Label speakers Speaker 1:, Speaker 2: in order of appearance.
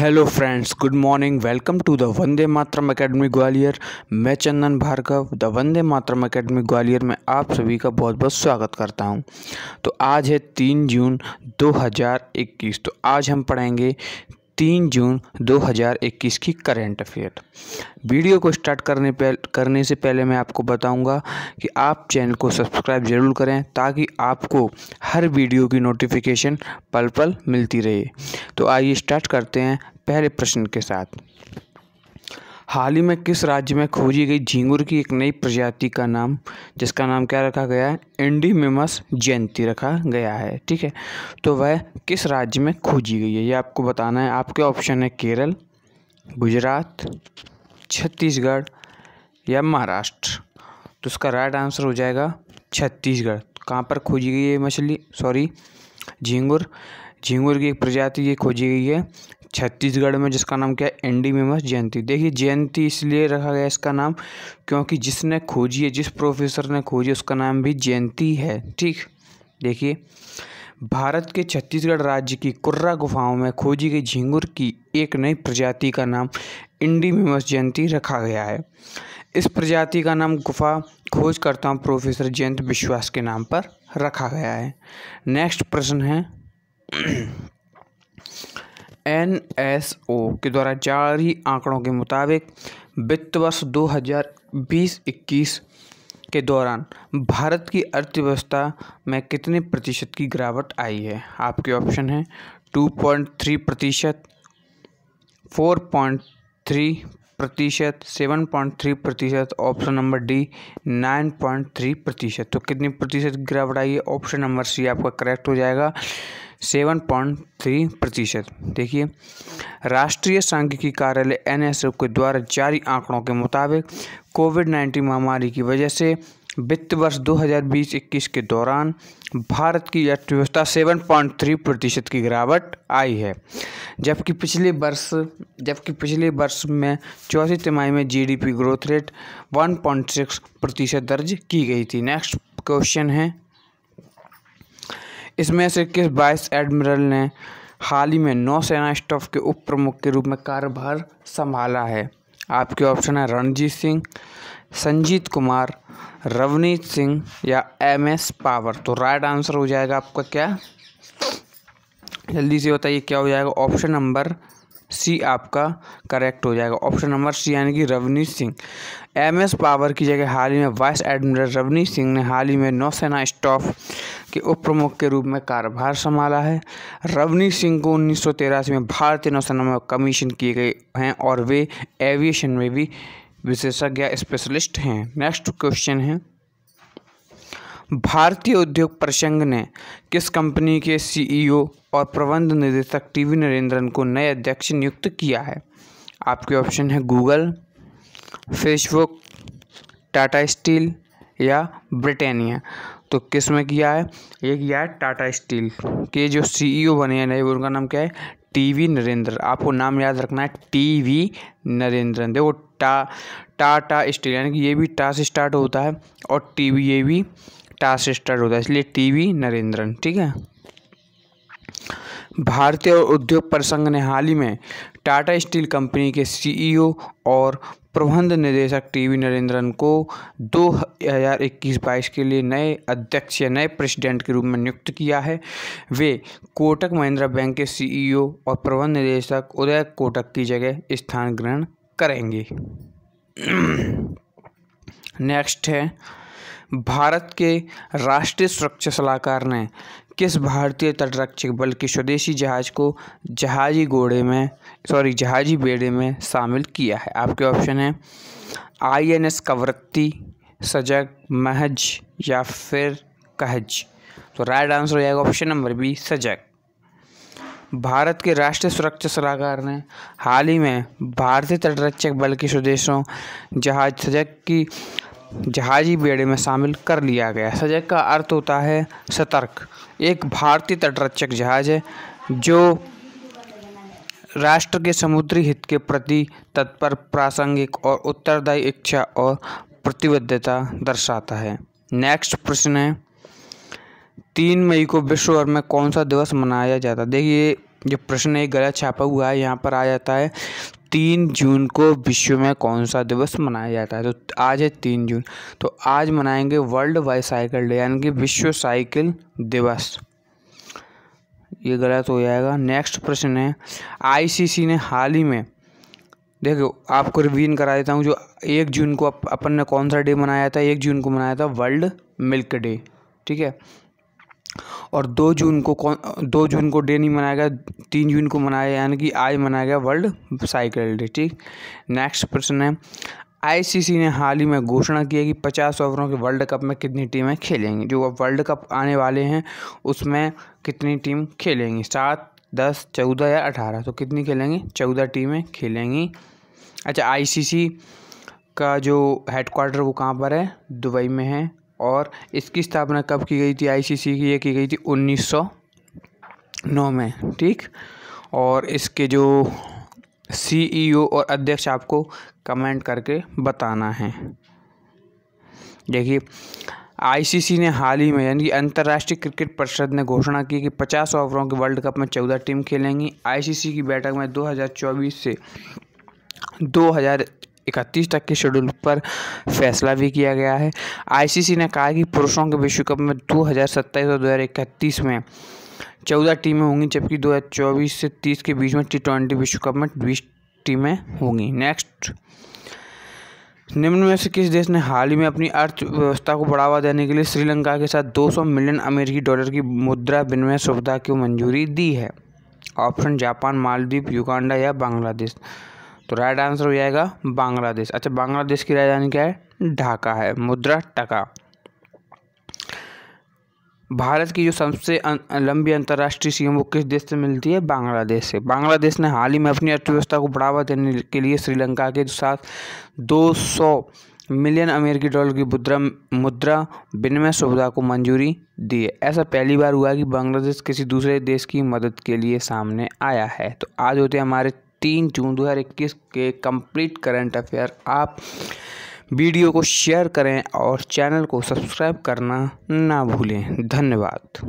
Speaker 1: hello friends good morning welcome to the Vande Mataram academy Gwalior मैं Chandan Bhargav the Vande Mataram academy Gwalior में आप सभी का बहुत बहुत स्वागत करता हूं तो आज है तीन जून 2021 तो आज हम पढ़ेंगे तीन जून 2021 की करेंट अफेयर वीडियो को स्टार्ट करने पर करने से पहले मैं आपको बताऊंगा कि आप चैनल को सब्सक्राइब ज़रूर करें ताकि आपको हर वीडियो की नोटिफिकेशन पल पल मिलती रहे तो आइए स्टार्ट करते हैं पहले प्रश्न के साथ हाल ही में किस राज्य में खोजी गई झींगुर की एक नई प्रजाति का नाम जिसका नाम क्या रखा गया है एंडीमिमस जयंती रखा गया है ठीक है तो वह किस राज्य में खोजी गई है ये आपको बताना है आपके ऑप्शन है केरल गुजरात छत्तीसगढ़ या महाराष्ट्र तो इसका राइट आंसर हो जाएगा छत्तीसगढ़ कहाँ पर खोजी गई है मछली सॉरी झींगुर झींगुर की एक प्रजाति ये खोजी गई है छत्तीसगढ़ में जिसका नाम क्या है एंडीमेमस जयंती देखिए जयंती इसलिए रखा गया इसका नाम क्योंकि जिसने खोजी है जिस प्रोफेसर ने खोजी उसका नाम भी जयंती है ठीक देखिए भारत के छत्तीसगढ़ राज्य की कुर्रा गुफाओं में खोजी गई झींगुर की एक नई प्रजाति का नाम इंडीमेमस जयंती रखा गया है इस प्रजाति का नाम गुफा खोजकर्ताओं प्रोफेसर जयंत विश्वास के नाम पर रखा गया है नेक्स्ट प्रश्न है एन एस ओ के द्वारा जारी आंकड़ों के मुताबिक वित्त वर्ष 2020-21 के दौरान भारत की अर्थव्यवस्था में कितने प्रतिशत की गिरावट आई है आपके ऑप्शन हैं 2.3 प्रतिशत 4.3 प्रतिशत 7.3 प्रतिशत ऑप्शन नंबर डी 9.3 प्रतिशत तो कितने प्रतिशत गिरावट आई है ऑप्शन नंबर सी आपका करेक्ट हो जाएगा सेवन पॉइंट थ्री प्रतिशत देखिए राष्ट्रीय सांख्यिकी कार्यालय एन के द्वारा जारी आंकड़ों के मुताबिक कोविड नाइन्टीन महामारी की वजह से वित्त वर्ष 2020-21 के दौरान भारत की अर्थव्यवस्था 7.3 प्रतिशत की गिरावट आई है जबकि पिछले वर्ष जबकि पिछले वर्ष में चौथी तिमाही में जीडीपी ग्रोथ रेट 1.6 प्रतिशत दर्ज की गई थी नेक्स्ट क्वेश्चन है इसमें से किस वाइस एडमिरल ने हाल ही में नौसेना स्टाफ के उप प्रमुख के रूप में कार्यभार संभाला है आपके ऑप्शन है रणजीत सिंह संजीत कुमार रवनीत सिंह या एम एस पावर तो राइट आंसर हो जाएगा आपका क्या जल्दी से बताइए क्या हो जाएगा ऑप्शन नंबर सी आपका करेक्ट हो जाएगा ऑप्शन नंबर सी यानी कि Ravneet Singh M S power की जगह हाल ही में वाइस एडमिरल रवनीत सिंह ने हाल ही में नौसेना स्टाफ के उप प्रमुख के रूप में कार्यभार संभाला है रवनी सिंह को उन्नीस में भारतीय नौसेना में कमीशन किए गए हैं और वे एविएशन में भी विशेषज्ञ स्पेशलिस्ट हैं नेक्स्ट क्वेश्चन है भारतीय उद्योग प्रसंघ ने किस कंपनी के सीईओ और प्रबंध निदेशक टीवी नरेंद्रन को नए अध्यक्ष नियुक्त किया है आपके ऑप्शन है गूगल फेसबुक टाटा स्टील या ब्रिटेनिया तो किस में किया है ये किया है टाटा स्टील के जो सीईओ e बने हैं नए उनका नाम क्या है टीवी नरेंद्र आपको नाम याद रखना है टीवी नरेंद्र देखो टा टाटा स्टील यानी कि ये भी टा से स्टार्ट होता है और टीवी ये भी टा से स्टार्ट होता है इसलिए टीवी नरेंद्रन ठीक है भारतीय उद्योग परिसंघ ने हाल ही में टाटा स्टील कंपनी के सीईओ और प्रबंध निदेशक टीवी नरेंद्रन को 2021-22 के लिए नए अध्यक्ष या नए प्रेसिडेंट के रूप में नियुक्त किया है वे कोटक महिंद्रा बैंक के सीईओ और प्रबंध निदेशक उदय कोटक की जगह स्थान ग्रहण करेंगे नेक्स्ट है भारत के राष्ट्रीय सुरक्षा सलाहकार ने किस भारतीय तटरक्षक बल के स्वदेशी जहाज को जहाजी घोड़े में सॉरी जहाजी बेड़े में शामिल किया है आपके ऑप्शन है आई एन एस कवरत्ती सजग महज या फिर कहज तो राइट आंसर हो जाएगा ऑप्शन नंबर बी सजग भारत के राष्ट्रीय सुरक्षा सलाहकार ने हाल ही में भारतीय तटरक्षक बल के स्वदेशों जहाज सजग की जहाजी बेड़े में शामिल कर लिया गया सजग का अर्थ होता है सतर्क एक भारतीय तटरक्षक जहाज है जो राष्ट्र के समुद्री हित के प्रति तत्पर प्रासंगिक और उत्तरदायी इच्छा और प्रतिबद्धता दर्शाता है नेक्स्ट प्रश्न है तीन मई को विश्व भर में कौन सा दिवस मनाया जाता है देखिए ये प्रश्न एक गलत छापा हुआ है यहाँ पर आ जाता है तीन जून को विश्व में कौन सा दिवस मनाया जाता है तो आज है तीन जून तो आज मनाएंगे वर्ल्ड वाई साइकिल डे यानी कि विश्व साइकिल दिवस ये गलत हो जाएगा नेक्स्ट प्रश्न है आईसीसी ने हाल ही में देखो आपको रिवीन करा देता हूँ जो एक जून को अप, अपन ने कौन सा डे मनाया था एक जून को मनाया था वर्ल्ड मिल्क डे ठीक है और दो जून को कौन दो जून को डे नहीं मनाया गया तीन जून को मनाया यानी कि आज मनाया गया वर्ल्ड साइकिल डे ठीक नेक्स्ट प्रश्न है आईसीसी ने हाल ही में घोषणा की है कि 50 ओवरों के वर्ल्ड कप में कितनी टीमें खेलेंगी जो अब वर्ल्ड कप आने वाले हैं उसमें कितनी टीम खेलेंगी सात दस चौदह या अठारह तो कितनी खेलेंगी चौदह टीमें खेलेंगी अच्छा आईसीसी का जो हेड वो कहाँ पर है दुबई में है और इसकी स्थापना कब की गई थी आईसीसी की ये की गई थी 1909 में ठीक और इसके जो सीईओ e और अध्यक्ष आपको कमेंट करके बताना है देखिए आईसीसी ने हाल ही में यानी कि अंतर्राष्ट्रीय क्रिकेट परिषद ने घोषणा की कि 50 ओवरों के वर्ल्ड कप में 14 टीम खेलेंगी आईसीसी की बैठक में 2024 से इकतीस तक के शेड्यूल पर फैसला भी किया गया है आईसीसी ने कहा कि पुरुषों के विश्व कप में 2027 और 2031 में चौदह टीमें होंगी जबकि 2024 से 30 के बीच में टी ट्वेंटी विश्व कप में बीस टीमें होंगी नेक्स्ट निम्न में से किस देश ने हाल ही में अपनी अर्थव्यवस्था को बढ़ावा देने के लिए श्रीलंका के साथ 200 मिलियन अमेरिकी डॉलर की मुद्रा विनिमय सुविधा की मंजूरी दी है ऑप्शन जापान मालदीव युगांडा या बांग्लादेश तो राइट आंसर हो जाएगा बांग्लादेश अच्छा बांग्लादेश की राजधानी क्या है ढाका है मुद्रा टका भारत की जो सबसे अं-, लंबी अंतर्राष्ट्रीय सीमा वो किस देश से मिलती है बांग्लादेश से बांग्लादेश ने हाल ही में अपनी अर्थव्यवस्था को बढ़ावा देने के लिए श्रीलंका के साथ 200 मिलियन अमेरिकी डॉलर की मुद्रा मुद्रा विनिमय सुविधा को मंजूरी दी है ऐसा पहली बार हुआ कि बांग्लादेश किसी दूसरे देश की मदद के लिए सामने आया है तो आज होते हैं हमारे तीन जून 2021 के कंप्लीट करंट अफेयर आप वीडियो को शेयर करें और चैनल को सब्सक्राइब करना ना भूलें धन्यवाद